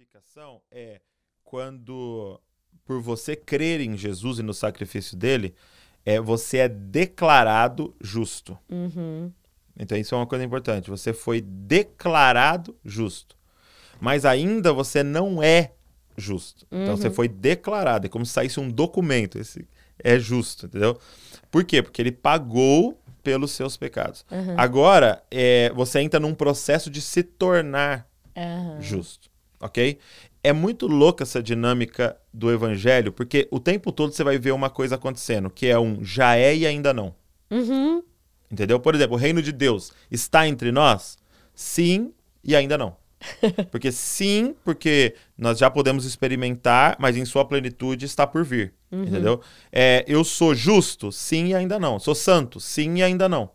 justificação é quando, por você crer em Jesus e no sacrifício dele, é, você é declarado justo. Uhum. Então, isso é uma coisa importante. Você foi declarado justo. Mas ainda você não é justo. Uhum. Então, você uhum. foi declarado. É como se saísse um documento. Esse é justo, entendeu? Por quê? Porque ele pagou pelos seus pecados. Uhum. Agora, é, você entra num processo de se tornar justo ok? É muito louca essa dinâmica do evangelho, porque o tempo todo você vai ver uma coisa acontecendo, que é um já é e ainda não. Uhum. Entendeu? Por exemplo, o reino de Deus está entre nós? Sim e ainda não. Porque sim, porque nós já podemos experimentar, mas em sua plenitude está por vir. Uhum. Entendeu? É, eu sou justo? Sim e ainda não. Sou santo? Sim e ainda não.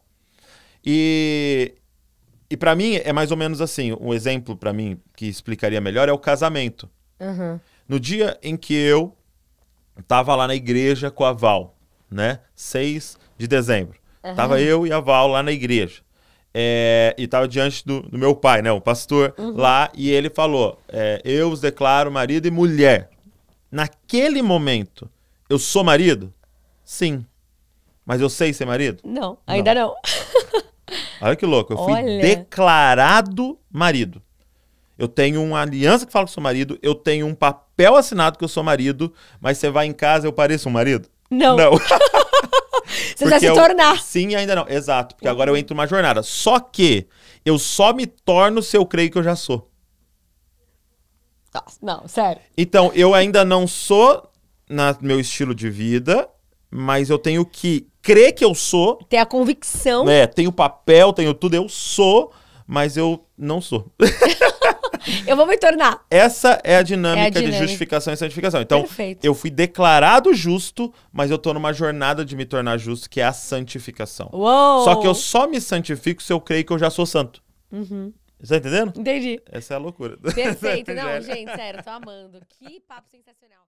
E e para mim é mais ou menos assim. Um exemplo para mim que explicaria melhor é o casamento. Uhum. No dia em que eu tava lá na igreja com a Val, né? 6 de dezembro. Uhum. Tava eu e a Val lá na igreja. É, e tava diante do, do, meu pai, né, o pastor, uhum. lá, e ele falou: é, Eu os declaro marido e mulher. Naquele momento, eu sou marido? Sim. Mas eu sei ser marido? Não, ainda não. não. Olha que louco, eu fui Olha. declarado marido. Eu tenho uma aliança que fala que sou marido, eu tenho um papel assinado que eu sou marido, mas você vai em casa eu pareço um marido? Não. Não. você vai se tornar. sim, ainda não. Exato, porque uhum. agora eu entro numa jornada. Só que eu só me torno se eu creio que eu já sou. Nossa, não, sério. Então, eu ainda não sou no meu estilo de vida, mas eu tenho que crer que eu sou. Ter a convicção. É, tenho papel, tenho tudo, eu sou, mas eu não sou. eu vou me tornar. Essa é a dinâmica, é a dinâmica. de justificação e santificação. Então, Perfeito. eu fui declarado justo, mas eu tô numa jornada de me tornar justo, que é a santificação. Uou. Só que eu só me santifico se eu creio que eu já sou santo. Uhum. Você tá entendendo? Entendi. Essa é a loucura. Perfeito. Não, gente, sério, tô amando. Que papo sensacional.